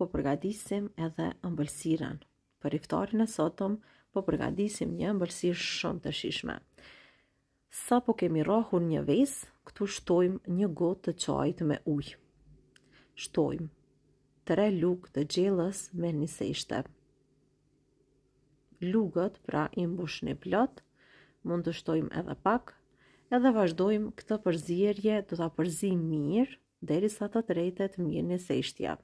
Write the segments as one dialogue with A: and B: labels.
A: po përgatisim edhe ëmbëlsirën. Për iftarin e sotëm, po përgatisim një ëmbëlsirë shumë të shishme. Sa po kemi rohun një ves, këtu shtojmë një gotë të qajt me uj. Shtojmë tre lukë të gjelës me një sejshte. Lugët pra imbush një plot, mund të shtojmë edhe pak, edhe vazhdojmë këtë përzirje të të përzim mirë, dheri sa të të mirë një sejshtjavë.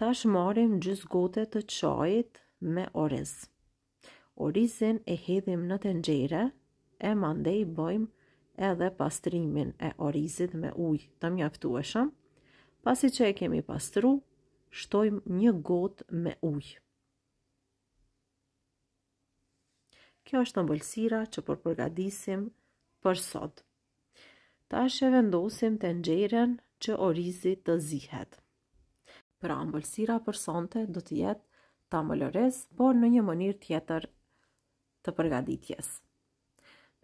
A: Tash marim gjys gote të qajit me oriz. Orizin e hedhim në tengjere e mandej i bojmë edhe pastrimin e orizit me uj të mjaftueshëm. Pasi që e kemi pastru, shtojmë një got me uj. Kjo është në bëlsira që përpërgadisim po për sot. Tash e vendosim tengjeren që orizit të zihet për ambëlsira për sonte do të jetë të ambëlores, por në një mënir tjetër të përgaditjes.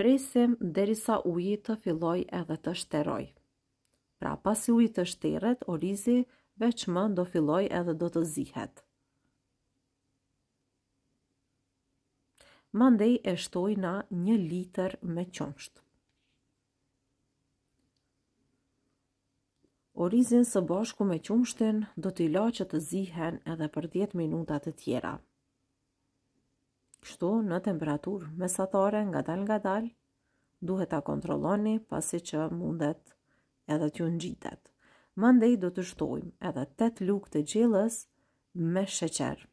A: Presim derisa uji të filloj edhe të shteroj. Pra pasi uji të shteret, orizi veç më do filloj edhe do të zihet. Mandej e shtoj na një liter me qumshtë. Orizin së bashku me qumshtin do t'i la që të zihen edhe për 10 minutat të tjera. Kështu në temperatur mesatare nga dal nga dal, duhet ta kontroloni pasi që mundet edhe t'ju në gjitet. Mandej do të shtojmë edhe 8 lukë të gjeles me sheqer.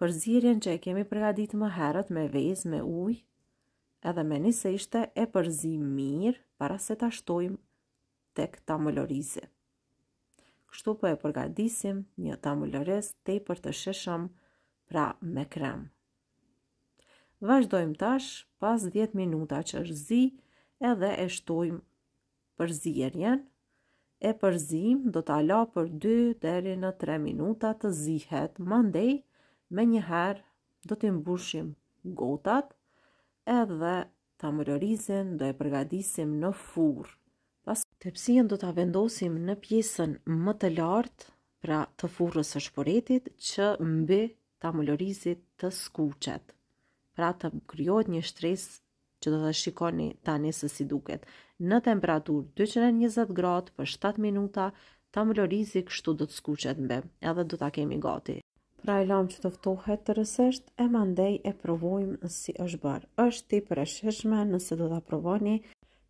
A: Për zirjen që e kemi përradit më herët me vez, me uj, edhe me njëse ishte e përzi mirë para se ta shtojmë tek këta mëlorisi. Kështu po e përgadisim një të mëlores të i për të sheshëm pra me krem. Vazhdojmë tash pas 10 minuta që është zi edhe e shtojmë përzirjen. E përzim do të ala për 2 deri në 3 minuta të zihet, mandej me njëherë do të mbushim gotat edhe ta mërërizin do e përgadisim në fur. Pas tepsien do ta vendosim në pjesën më të lartë, pra të furrës së shporetit, që mbi ta mërërizit të skuqet. Pra të kryot një shtres që do të shikoni tani se si duket. Në temperatur 220 gradë për 7 minuta, ta mërërizit kështu do të skuqet mbi, edhe do ta kemi gati. Pra e lam që tëftohet të rësësht, e mandej e provojmë nësi është bërë. është ti për e sheshme nëse do të provoni,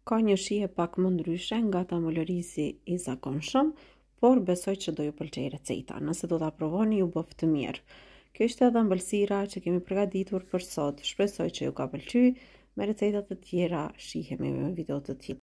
A: ka një shie pak më ndryshe nga ta mullërisi i zakon shumë, por besoj që do ju pëlqej receta, nëse do të aprovoni ju bëftë të mirë. Kjo është edhe mbëlsira që kemi përgatitur për sot, shpresoj që ju ka pëlqy me recetat të tjera, shihemi me video të tjera.